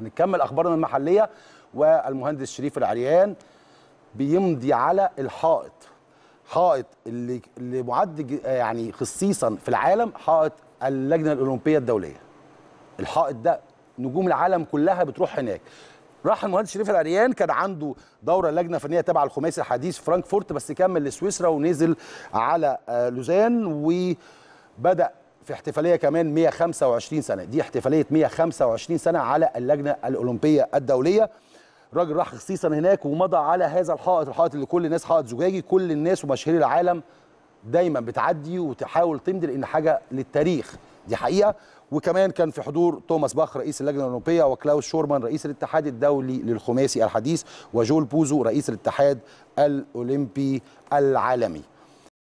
هنكمل اخبارنا المحليه والمهندس شريف العريان بيمضي على الحائط حائط اللي اللي معد يعني خصيصا في العالم حائط اللجنه الاولمبيه الدوليه الحائط ده نجوم العالم كلها بتروح هناك راح المهندس شريف العريان كان عنده دوره لجنه فنيه تبع الخماسي الحديث فرانكفورت بس كمل لسويسرا ونزل على آه، لوزان وبدا في احتفاليه كمان 125 سنه دي احتفاليه 125 سنه على اللجنه الاولمبيه الدوليه الراجل راح خصيصا هناك ومضى على هذا الحائط الحائط اللي كل الناس حائط زجاجي كل الناس ومشاهير العالم دايما بتعدي وتحاول تمضي لان حاجه للتاريخ دي حقيقه وكمان كان في حضور توماس باخ رئيس اللجنه الاولمبيه وكلاوس شورمان رئيس الاتحاد الدولي للخماسي الحديث وجول بوزو رئيس الاتحاد الاولمبي العالمي